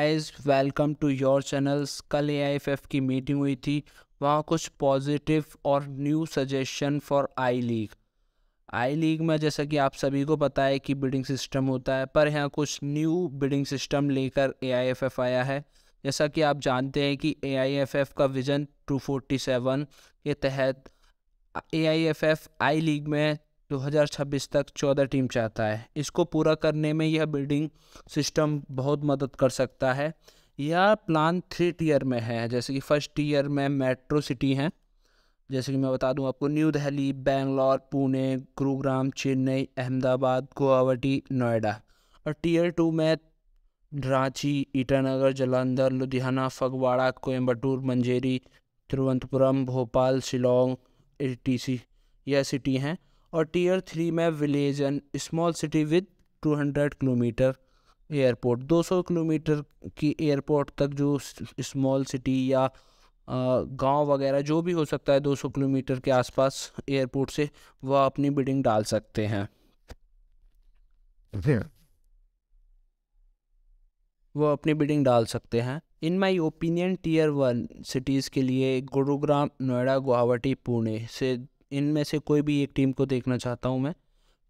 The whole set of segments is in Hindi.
as welcome to your channels कल ए की मीटिंग हुई थी वहाँ कुछ पॉजिटिव और new suggestion for I League I League में जैसा कि आप सभी को पता है कि बिडिंग सिस्टम होता है पर यहाँ कुछ न्यू बिडिंग सिस्टम लेकर ए आई एफ एफ आया है जैसा कि आप जानते हैं कि ए आई एफ एफ का विज़न टू फोर्टी सेवन के तहत A I F F I League में 2026 तक 14 टीम चाहता है इसको पूरा करने में यह बिल्डिंग सिस्टम बहुत मदद कर सकता है यह प्लान थ्री टीयर में है जैसे कि फर्स्ट टीयर में मेट्रो सिटी हैं जैसे कि मैं बता दूं आपको न्यू दिल्ली बेंगलोर पुणे गुरुग्राम चेन्नई अहमदाबाद गुवाहाटी नोएडा और टीयर टू में Ranchi Itanagar Jalandhar Ludhiana Phagwara Coimbatore Manjeri Thiruvananthapuram Bhopal Shillong E T C यह सिटी हैं और टीयर थ्री में village and small city with 200 kilometre airport 200 kilometre की एयरपोर्ट तक जो स्मॉल सिटी या गांव वगैरह जो भी हो सकता है 200 किलोमीटर के आसपास एयरपोर्ट से वह अपनी बिडिंग डाल सकते हैं वह अपनी बिडिंग डाल सकते हैं in my opinion tier one cities के लिए गुरुग्राम नोएडा गुवाहाटी पुणे से इनमें से कोई भी एक टीम को देखना चाहता हूँ मैं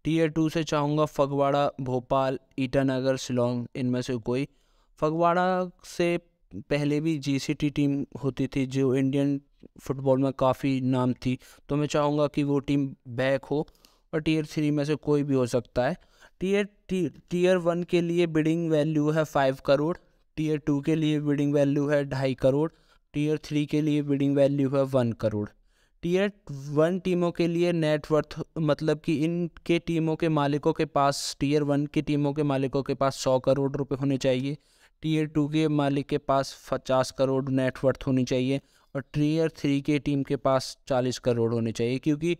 टीयर टू से चाहूँगा फगवाड़ा भोपाल ईटानगर शिलोंग इनमें से कोई फगवाड़ा से पहले भी जीसीटी टीम होती थी जो इंडियन फुटबॉल में काफ़ी नाम थी तो मैं चाहूँगा कि वो टीम बैक हो और टीयर थ्री में से कोई भी हो सकता है टीयर टी, टीयर वन के लिए बिडिंग वैल्यू है फाइव करोड़ टीयर टू के लिए बिडिंग वैल्यू है ढाई करोड़ टीयर थ्री के लिए बिडिंग वैल्यू है वन करोड़ टीयर वन टीमों के लिए नेटवर्थ मतलब कि इनके टीमों के मालिकों के पास टीयर वन की टीमों के मालिकों के पास सौ करोड़ रुपए होने चाहिए टीयर टू के मालिक के पास पचास करोड़ नेटवर्थ होनी चाहिए और टीयर थ्री के टीम के पास चालीस करोड़ होने चाहिए क्योंकि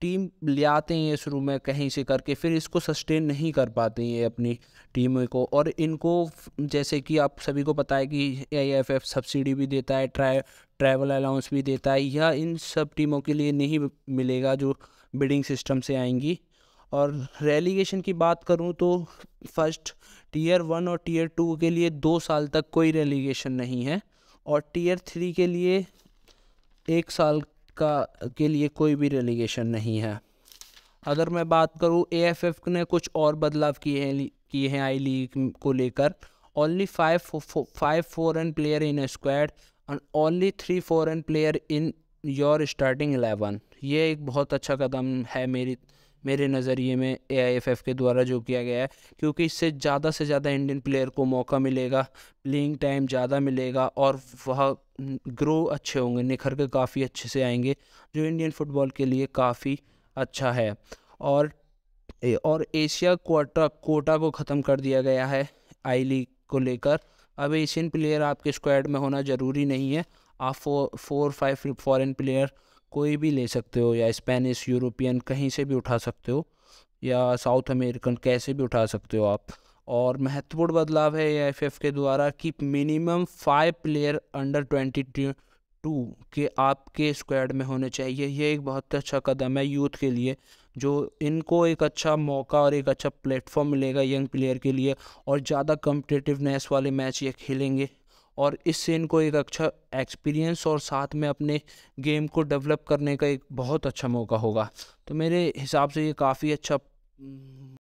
टीम ले आते हैं ये शुरू में कहीं से करके फिर इसको सस्टेन नहीं कर पाते हैं अपनी टीमों को और इनको जैसे कि आप सभी को पता है कि ए सब्सिडी भी देता है ट्राई ट्रैवल अलाउंस भी देता है यह इन सब टीमों के लिए नहीं मिलेगा जो बिडिंग सिस्टम से आएंगी और रेलीगेशन की बात करूं तो फर्स्ट टीयर वन और टीयर टू के लिए दो साल तक कोई रेलीगेशन नहीं है और टीयर थ्री के लिए एक साल का के लिए कोई भी रेलीगेशन नहीं है अगर मैं बात करूं एएफएफ ने कुछ और बदलाव किए हैं किए हैं आई लीग को लेकर only five five foreign player in squad and only three foreign player in your starting eleven ये एक बहुत अच्छा कदम है मेरी मेरे नज़रिए में ए आई एफ एफ के द्वारा जो किया गया है क्योंकि इससे ज़्यादा से ज़्यादा इंडियन प्लेयर को मौका मिलेगा प्लेइंग टाइम ज़्यादा मिलेगा और वह ग्रो अच्छे होंगे निखर के काफ़ी अच्छे से आएंगे जो इंडियन फुटबॉल के लिए काफ़ी अच्छा है और और एशिया कोटा कोटा को ख़त्म कर दिया गया है आई लीग को लेकर अब एशियन प्लेयर आपके स्क्वाड में होना ज़रूरी नहीं है आप four four five foreign player कोई भी ले सकते हो या स्पेनिश यूरोपियन कहीं से भी उठा सकते हो या साउथ अमेरिकन कैसे भी उठा सकते हो आप और महत्वपूर्ण बदलाव है एफ एफ के द्वारा कि minimum five player under twenty two के आपके स्क्वाड में होने चाहिए ये एक बहुत अच्छा कदम है यूथ के लिए जो इनको एक अच्छा मौका और एक अच्छा प्लेटफॉर्म मिलेगा यंग प्लेयर के लिए और ज़्यादा कम्पटिटिवनेस वाले मैच ये खेलेंगे और इससे इनको एक अच्छा एक्सपीरियंस और साथ में अपने गेम को डेवलप करने का एक बहुत अच्छा मौका होगा तो मेरे हिसाब से ये काफ़ी अच्छा